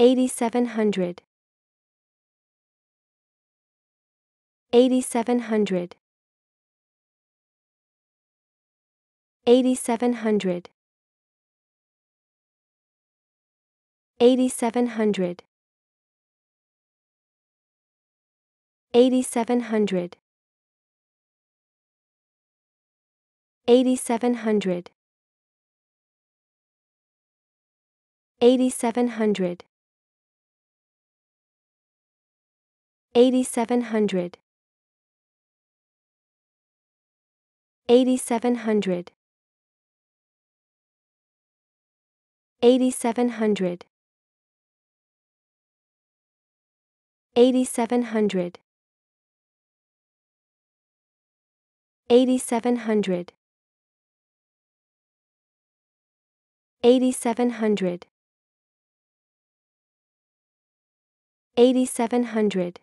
8700 8700 8700 8700 8700 8700 8700 8700 8700 8700 8700 8700 8700 8700